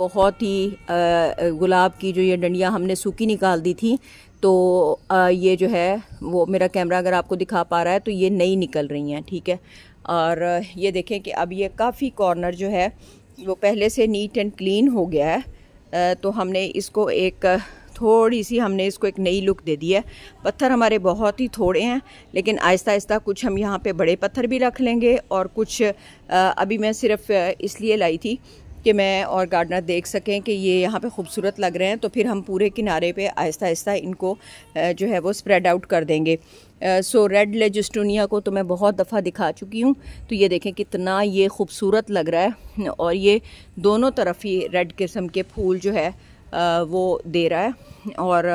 बहुत ही गुलाब की जो ये डंडियाँ हमने सूखी निकाल दी थी तो ये जो है वो मेरा कैमरा अगर आपको दिखा पा रहा है तो ये नई निकल रही हैं ठीक है और ये देखें कि अब ये काफ़ी कॉर्नर जो है वो पहले से नीट एंड क्लीन हो गया है तो हमने इसको एक थोड़ी सी हमने इसको एक नई लुक दे दी है पत्थर हमारे बहुत ही थोड़े हैं लेकिन आहिस्ता आहिस्ता कुछ हम यहाँ पे बड़े पत्थर भी रख लेंगे और कुछ अभी मैं सिर्फ़ इसलिए लाई थी कि मैं और गार्डनर देख सकें कि ये यहाँ पे खूबसूरत लग रहे हैं तो फिर हम पूरे किनारे पे आहिस्ता आहिस्ता इनको जो है वो स्प्रेड आउट कर देंगे सो रेड लेजिस्टोनिया को तो मैं बहुत दफ़ा दिखा चुकी हूँ तो ये देखें कितना ये खूबसूरत लग रहा है और ये दोनों तरफ ही रेड किस्म के फूल जो है वो दे रहा है और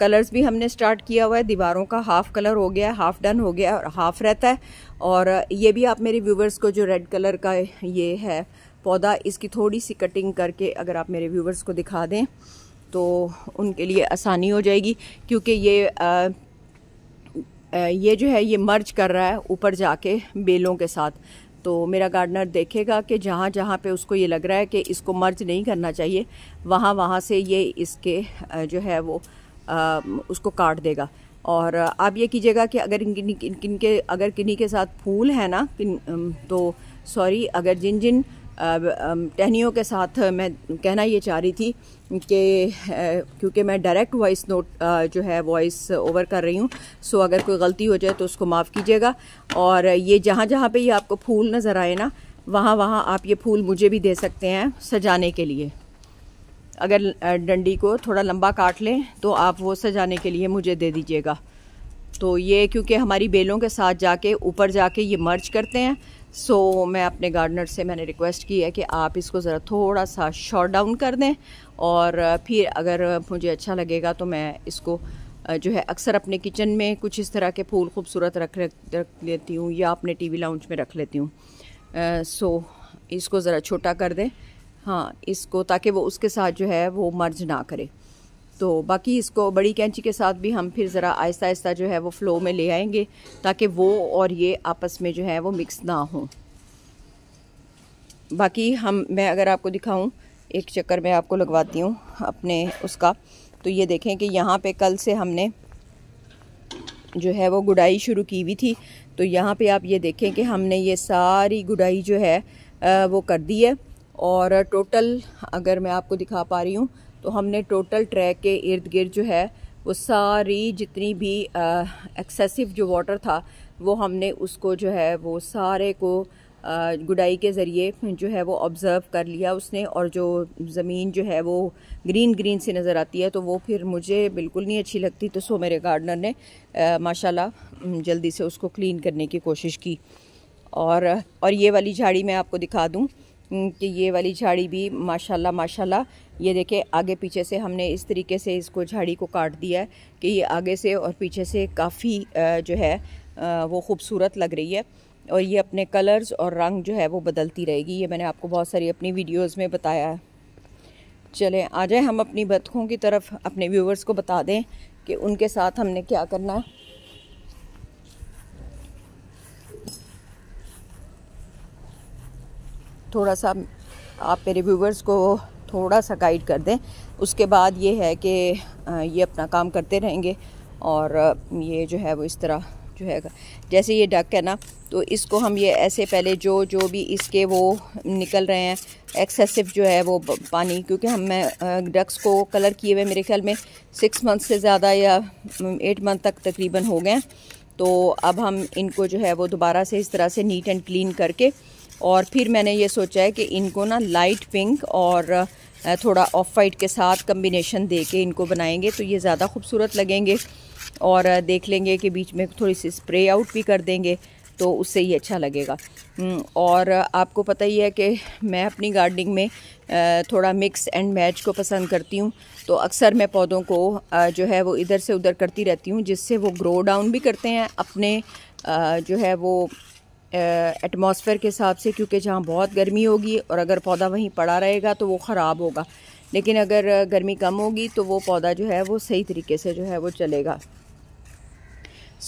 कलर्स भी हमने स्टार्ट किया हुआ है दीवारों का हाफ़ कलर हो गया है हाफ़ डन हो गया है और हाफ़ रहता है और ये भी आप मेरे व्यूवर्स को जो रेड कलर का ये है पौधा इसकी थोड़ी सी कटिंग करके अगर आप मेरे व्यूवर्स को दिखा दें तो उनके लिए आसानी हो जाएगी क्योंकि ये आ, ये जो है ये मर्ज कर रहा है ऊपर जाके बेलों के साथ तो मेरा गार्डनर देखेगा कि जहाँ जहाँ पे उसको ये लग रहा है कि इसको मर्ज नहीं करना चाहिए वहाँ वहाँ से ये इसके जो है वो आ, उसको काट देगा और आप ये कीजिएगा कि अगर किन किन के अगर किन्हीं के साथ फूल है ना किन तो सॉरी अगर जिन जिन टहनियों के साथ मैं कहना ये चाह रही थी कि क्योंकि मैं डायरेक्ट वॉइस नोट जो है वॉइस ओवर कर रही हूँ सो अगर कोई गलती हो जाए तो उसको माफ़ कीजिएगा और ये जहाँ जहाँ पे ये आपको फूल नज़र आए ना वहाँ वहाँ आप ये फूल मुझे भी दे सकते हैं सजाने के लिए अगर डंडी को थोड़ा लंबा काट लें तो आप वो सजाने के लिए मुझे दे दीजिएगा तो ये क्योंकि हमारी बेलों के साथ जाके ऊपर जाके ये मर्च करते हैं सो so, मैं अपने गार्डनर से मैंने रिक्वेस्ट की है कि आप इसको ज़रा थोड़ा सा शॉर्ट डाउन कर दें और फिर अगर मुझे अच्छा लगेगा तो मैं इसको जो है अक्सर अपने किचन में कुछ इस तरह के फूल खूबसूरत रख रख लेती हूँ या अपने टीवी लाउंज में रख लेती हूँ सो इसको ज़रा छोटा कर दें हाँ इसको ताकि वो उसके साथ जो है वो मर्ज ना करे तो बाकी इसको बड़ी कैंची के साथ भी हम फिर ज़रा आहिस्ता आहिस्ता जो है वो फ्लो में ले आएंगे ताकि वो और ये आपस में जो है वो मिक्स ना हो बाकी हम मैं अगर आपको दिखाऊं एक चक्कर में आपको लगवाती हूँ अपने उसका तो ये देखें कि यहाँ पे कल से हमने जो है वो गुडाई शुरू की हुई थी तो यहाँ पर आप ये देखें कि हमने ये सारी गुडाई जो है वो कर दी है और टोटल अगर मैं आपको दिखा पा रही हूँ तो हमने टोटल ट्रैक के इर्द गिर्द जो है वो सारी जितनी भी एक्सेसिव जो वाटर था वो हमने उसको जो है वो सारे को गुडाई के ज़रिए जो है वो ऑब्ज़र्व कर लिया उसने और जो ज़मीन जो है वो ग्रीन ग्रीन सी नज़र आती है तो वो फिर मुझे बिल्कुल नहीं अच्छी लगती तो सो मेरे गार्डनर ने माशाल्लाह जल्दी से उसको क्लीन करने की कोशिश की और और ये वाली झाड़ी मैं आपको दिखा दूँ कि ये वाली झाड़ी भी माशाल्लाह माशाल्लाह ये देखें आगे पीछे से हमने इस तरीके से इसको झाड़ी को काट दिया है कि ये आगे से और पीछे से काफ़ी जो है वो खूबसूरत लग रही है और ये अपने कलर्स और रंग जो है वो बदलती रहेगी ये मैंने आपको बहुत सारी अपनी वीडियोज़ में बताया है चलें आ जाए हम अपनी बतखों की तरफ अपने व्यूवर्स को बता दें कि उनके साथ हमने क्या करना है थोड़ा सा आप मेरे व्यूवर्स को थोड़ा सा गाइड कर दें उसके बाद ये है कि ये अपना काम करते रहेंगे और ये जो है वो इस तरह जो है जैसे ये डक है ना तो इसको हम ये ऐसे पहले जो जो भी इसके वो निकल रहे हैं एक्सेसिव जो है वो पानी क्योंकि हम मैं डक्स को कलर किए हुए मेरे ख्याल में सिक्स मंथ से ज़्यादा या एट मंथ तक तकरीबन हो गए तो अब हम इनको जो है वो दोबारा से इस तरह से नीट एंड क्लीन करके और फिर मैंने ये सोचा है कि इनको ना लाइट पिंक और थोड़ा ऑफ वाइट के साथ कम्बिनेशन दे के इनको बनाएंगे तो ये ज़्यादा खूबसूरत लगेंगे और देख लेंगे कि बीच में थोड़ी सी स्प्रे आउट भी कर देंगे तो उससे ही अच्छा लगेगा और आपको पता ही है कि मैं अपनी गार्डनिंग में थोड़ा मिक्स एंड मैच को पसंद करती हूँ तो अक्सर मैं पौधों को जो है वो इधर से उधर करती रहती हूँ जिससे वो ग्रो डाउन भी करते हैं अपने जो है वो एटमॉस्फेयर के हिसाब से क्योंकि जहाँ बहुत गर्मी होगी और अगर पौधा वहीं पड़ा रहेगा तो वो ख़राब होगा लेकिन अगर गर्मी कम होगी तो वो पौधा जो है वो सही तरीके से जो है वो चलेगा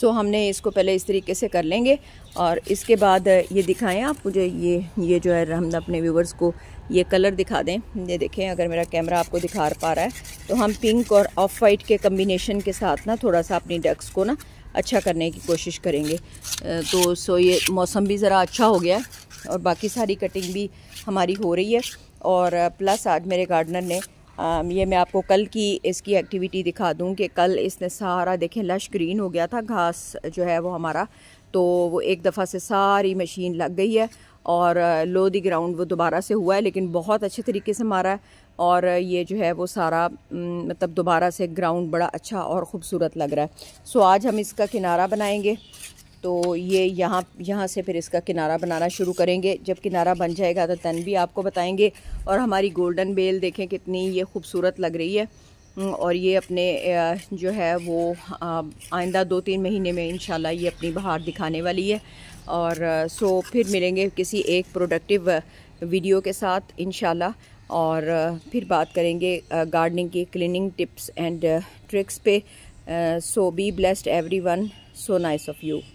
सो हमने इसको पहले इस तरीके से कर लेंगे और इसके बाद ये दिखाएं आप मुझे ये ये जो है हम अपने व्यूवर्स को ये कलर दिखा दें ये देखें अगर मेरा कैमरा आपको दिखा पा रहा है तो हम पिंक और ऑफ वाइट के कम्बिनेशन के साथ ना थोड़ा सा अपनी डक्स को ना अच्छा करने की कोशिश करेंगे तो सो ये मौसम भी ज़रा अच्छा हो गया है और बाकी सारी कटिंग भी हमारी हो रही है और प्लस आज मेरे गार्डनर ने ये मैं आपको कल की इसकी एक्टिविटी दिखा दूं कि कल इसने सारा देखें लश ग्रीन हो गया था घास जो है वो हमारा तो वो एक दफ़ा से सारी मशीन लग गई है और लो दी ग्राउंड वो दोबारा से हुआ है लेकिन बहुत अच्छे तरीके से हमारा और ये जो है वो सारा मतलब दोबारा से ग्राउंड बड़ा अच्छा और ख़ूबसूरत लग रहा है सो आज हम इसका किनारा बनाएंगे तो ये यहाँ यहाँ से फिर इसका किनारा बनाना शुरू करेंगे जब किनारा बन जाएगा तो तन भी आपको बताएंगे और हमारी गोल्डन बेल देखें कितनी ये खूबसूरत लग रही है और ये अपने जो है वो आइंदा दो तीन महीने में इन ये अपनी बहार दिखाने वाली है और सो फिर मिलेंगे किसी एक प्रोडक्टिव वीडियो के साथ इन और फिर बात करेंगे गार्डनिंग की क्लीनिंग टिप्स एंड ट्रिक्स पे so be blessed everyone so nice of you